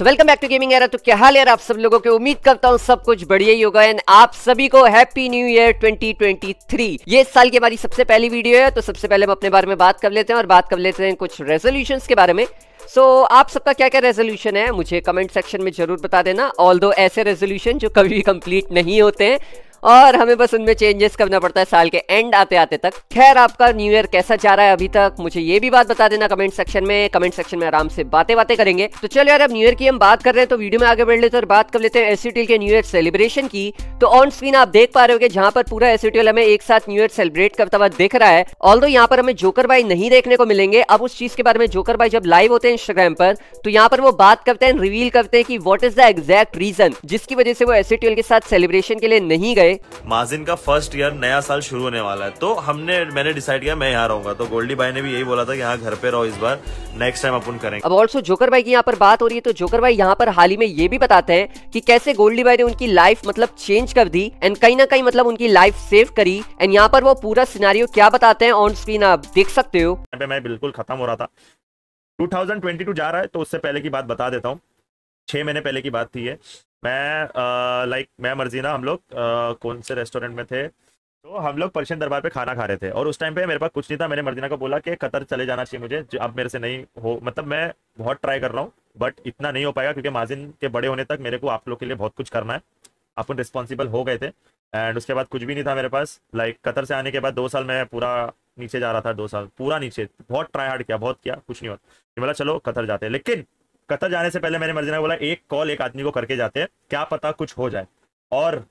so welcome back to gaming era तो क्या हाल यार आप सब लोगों के उम्मीद करता हूँ सब कुछ बढ़िया ही होगा एंड आप सभी को हैप्पी न्यू ईयर 2023 ये साल की हमारी सबसे पहली वीडियो है तो सबसे पहले हम अपने बारे में बात कर लेते हैं और बात कर लेते हैं कुछ रेजोल्यूशन के बारे में सो so, आप सबका क्या क्या रेजोल्यूशन है मुझे कमेंट सेक्शन में जरूर बता देना ऑल ऐसे रेजोल्यूशन जो कभी भी कंप्लीट नहीं होते हैं और हमें बस उनमें चेंजेस करना पड़ता है साल के एंड आते आते तक खैर आपका न्यू ईयर कैसा जा रहा है अभी तक मुझे ये भी बात बता देना कमेंट सेक्शन में कमेंट सेक्शन में आराम से बातें बातें करेंगे तो चलो यार अब न्यू ईयर की हम बात कर रहे हैं तो वीडियो में आगे बढ़ लेते हैं और बात कर लेते हैं एसीटीएल के न्यू ईयर सेलिब्रेशन की तो ऑन स्क्रीन आप देख पा रहे हो जहाँ पर पूरा एसीटीएल हमें एक साथ न्यू ईयर सेलिब्रेट करता हुआ दिख रहा है ऑल दो यहाँ पर हमें जोकर भाई नहीं देखने को मिलेंगे अब उस चीज के बारे में जोकर भाई जब लाइव होते हैं इंस्टाग्राम पर तो यहाँ पर वो बात करते हैं रिवील करते हैं कि what is the exact reason जिसकी वजह से वो एसीटीएल के साथ सेलिब्रेशन के लिए नहीं गए गए माजिन का फर्स्ट ईयर नया साल शुरू होने वाला है तो हमने मैंने डिसाइड किया मैं यहाँ रहूंगा तो गोल्डी भाई ने भी यही बोला था कि यहाँ घर पे रहो इस बार नेक्स्ट टाइम अपन करेंगे अब ऑल्सो जोकर भाई की यहाँ पर बात हो रही है तो जोकर भाई यहाँ पर हाल ही में ये भी बताते हैं की कैसे गोल्डी भाई ने उनकी लाइफ मतलब चेंज कर दी एंड कहीं ना कहीं मतलब उनकी लाइफ सेव करी एंड यहाँ पर वो पूरा सिनारियो क्या बताते हैं ऑन स्क्रीन आप देख सकते हो मैं बिल्कुल खत्म हो रहा था 2022 जा रहा है तो उससे पहले की बात बता देता हूँ छह महीने पहले की बात थी है मैं लाइक मैं मर्जी ना हम लोग कौन से रेस्टोरेंट में थे तो हम लोग पर्शियन दरबार पे खाना खा रहे थे और उस टाइम पे मेरे पास कुछ नहीं था मैंने मर्जीना को बोला कि कतर चले जाना चाहिए मुझे जो अब मेरे से नहीं हो मतलब मैं बहुत ट्राई कर रहा हूँ बट इतना नहीं हो पाएगा क्योंकि माजिन के बड़े होने तक मेरे को आप लोग के लिए बहुत कुछ करना है अपन रिस्पॉन्सिबल हो गए थे एंड उसके बाद कुछ भी नहीं था मेरे पास लाइक कतर से आने के बाद दो साल मैं पूरा नीचे जा रहा था दो साल पूरा नीचे बहुत ट्राई हार्ड किया बहुत किया कुछ नहीं होता बोला चलो कतर जाते लेकिन कतर जाने से पहले मैंने मर्जी ने बोला एक कॉल एक आदमी को करके जाते हैं क्या पता कुछ हो जाए और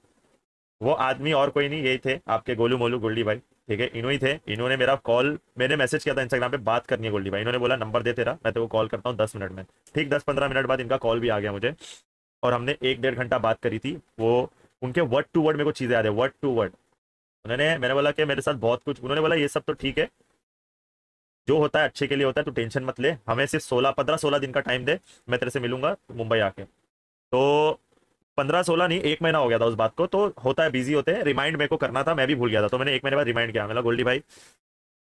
वो आदमी और कोई नहीं यही थे आपके गोलू मोलू गोल्डी भाई ठीक है इन्हों ही थे इन्होंने मेरा कॉल मैंने मैसेज किया था इंस्टाग्राम पे बात करनी है गोल्डी भाई इन्होंने बोला नंबर दे तेरा मैं तेरे को कॉल करता हूँ दस मिनट में ठीक दस पंद्रह मिनट बाद इनका कॉल भी आ गया मुझे और हमने एक डेढ़ घंटा बात करी थी वो उनके वर्ड टू वर्ड मेरे को चीज़ें याद है वर्ड टू वर्ड उन्होंने मैंने बोला कि मेरे साथ बहुत कुछ उन्होंने बोला ये सब तो ठीक है जो होता है अच्छे के लिए होता है तो टेंशन मत ले हमें सिर्फ सोलह पंद्रह सोलह दिन का टाइम दे मैं तेरे से मिलूंगा मुंबई आके तो पंद्रह सोलह नहीं एक महीना हो गया था उस बात को तो होता है बिजी होते हैं रिमाइंड मेरे को करना था मैं भी भूल गया था तो मैंने एक महीने बाद रिमाइंड किया मेरा गोल्डी भाई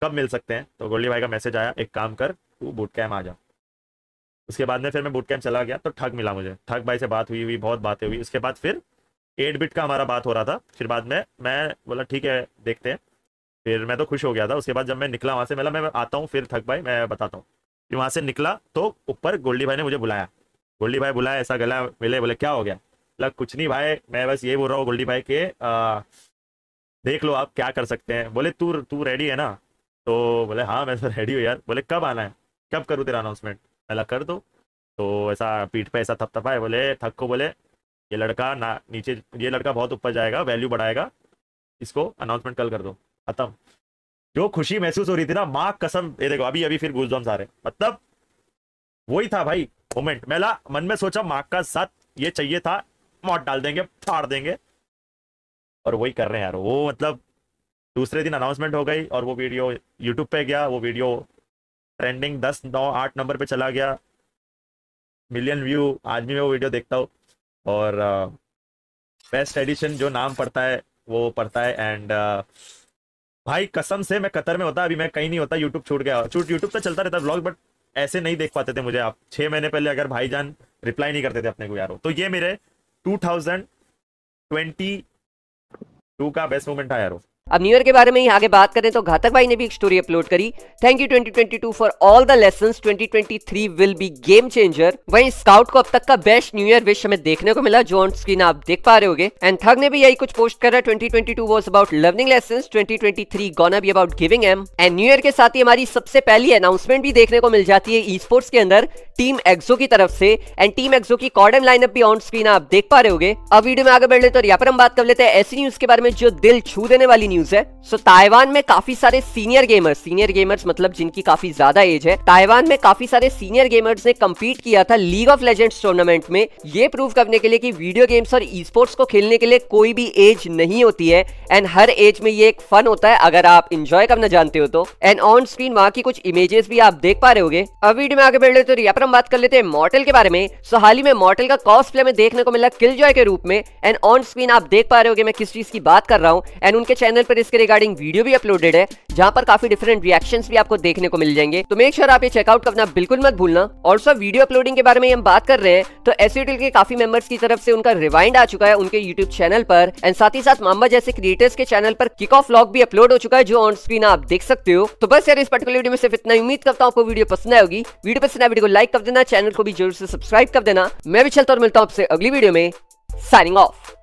कब मिल सकते हैं तो गोल्डी भाई का मैसेज आया एक काम कर तू बूट कैम्प आ जा उसके बाद में फिर मैं बूट कैम्प चला गया तो ठग मिला मुझे ठग भाई से बात हुई हुई बहुत बातें हुई उसके बाद फिर एट बिट का हमारा बात हो रहा था फिर बाद में मैं बोला ठीक है देखते हैं फिर मैं तो खुश हो गया था उसके बाद जब मैं निकला वहाँ से मतलब मैं आता हूँ फिर थक भाई मैं बताता हूँ फिर वहाँ से निकला तो ऊपर गोल्डी भाई ने मुझे बुलाया गोल्डी भाई बुलाया ऐसा गला मिले बोले क्या हो गया मतलब कुछ नहीं भाई मैं बस ये बोल रहा हूँ गोल्डी भाई के आ, देख लो आप क्या कर सकते हैं बोले तू तू रेडी है ना तो बोले हाँ मैं सर तो रेडी हूँ यार बोले कब आना है कब करूँ तेरा अनाउंसमेंट पहला कर दो तो ऐसा पीठ पे ऐसा थपथपाए बोले थक को बोले ये लड़का ना नीचे ये लड़का बहुत ऊपर जाएगा वैल्यू बढ़ाएगा इसको अनाउंसमेंट कल कर दो खत्म जो खुशी महसूस हो रही थी ना माँ कसम ये देखो अभी अभी फिर गुजम सारे मतलब वही था भाई मोमेंट मेला मन में सोचा माँ का साथ ये चाहिए था मौत डाल देंगे फाड़ देंगे और वही कर रहे हैं यार वो मतलब दूसरे दिन अनाउंसमेंट हो गई और वो वीडियो यूट्यूब पे गया वो वीडियो ट्रेंडिंग दस नौ आठ नंबर पे चला गया मिलियन व्यू आज भी मैं वो वीडियो देखता हूँ और बेस्ट uh, एडिशन जो नाम पड़ता है वो पड़ता है एंड uh, भाई कसम से मैं कतर में होता अभी मैं कहीं नहीं होता यूट्यूब छूट गया छूट यूट्यूब तो चलता रहता ब्लॉग बट ऐसे नहीं देख पाते थे मुझे आप छह महीने पहले अगर भाई जान रिप्लाई नहीं करते थे अपने को यारो तो ये मेरे टू थाउजेंड ट्वेंटी टू का बेस्ट मोमेंट था यारो अब न्यू ईयर के बारे में ही आगे बात करें तो घातक भाई ने भी एक स्टोरी अपलोड करी thank you 2022 for all the lesson 2023 will be game changer वहीं स्काउट को अब तक का बेस्ट न्यू ईयर विश हमें देखने को मिला जो ऑन स्क्रीन आप देख पा रहे गए एंड थग ने भी यही कुछ पोस्ट करा two was about learning lesson 2023 gonna be about giving em and new year के साथ ही हमारी सबसे पहली अनाउंसमेंट भी देखने को मिल जाती है ई स्पोर्ट्स के अंदर टीम एक्सो की तरफ से एंड टीम एक्सो की कॉर्डम लाइनअप भी ऑन स्क्रीन आप देख पा रहे हो अब वीडियो में आगे बढ़ लेते और यहाँ पर हम बात कर लेते हैं ऐसी न्यूज के बारे में जो दिल छू देने वाली न्यूज न्यूज है सो ताइवान में काफी सारे सीनियर गेमर्स सीनियर गेमर्स मतलब जिनकी काफी ज्यादा एज है ताइवान में काफी सारे सीनियर गेमर्स ने कम्पीट किया था लीग ऑफ लेजेंड्स टूर्नामेंट में ये प्रूव करने के लिए कि वीडियो गेम्स और ई स्पोर्ट्स को खेलने के लिए कोई भी एज नहीं होती है एंड हर एज में ये एक फन होता है अगर आप इंजॉय करना जानते हो तो एंड ऑन स्क्रीन वहाँ की कुछ इमेजेस भी आप देख पा रहे होगे अब वीडियो में आगे बढ़ लेते तो यहाँ पर हम बात कर लेते हैं मॉडल के बारे में सो हाल ही में मॉडल का कॉस्ट में देखने को मिला किल के रूप में एंड ऑन स्क्रीन आप देख पा रहे हो मैं किस चीज की बात कर रहा हूँ एंड उनके चैनल चैनल पर इसके रिगार्डिंग वीडियो भी अपलोडेड है जहाँ पर काफी डिफरेंट रिएक्शन भी आपको देखने को मिल जाएंगे तो मेक श्योर आप ये चेकआउट करना बिल्कुल मत भूलना और सब वीडियो अपलोडिंग के बारे में हम बात कर रहे हैं तो एस के काफी मेंबर्स की तरफ से उनका रिवाइंड आ चुका है उनके यूट्यूब चैनल पर एंड साथ ही साथ मामा जैसे क्रिएटर्स के चैनल पर किक ऑफ व्लॉग भी अपलोड हो चुका है जो ऑन स्क्रीन आप देख सकते हो तो बस यार इस पर्टिकुलर वीडियो में सिर्फ इतना उम्मीद करता हूँ आपको वीडियो पसंद आएगी वीडियो पसंद आए वीडियो को लाइक कर देना चैनल को भी जरूर से सब्सक्राइब कर देना मैं भी चलता और मिलता हूँ आपसे अगली वीडियो में साइनिंग ऑफ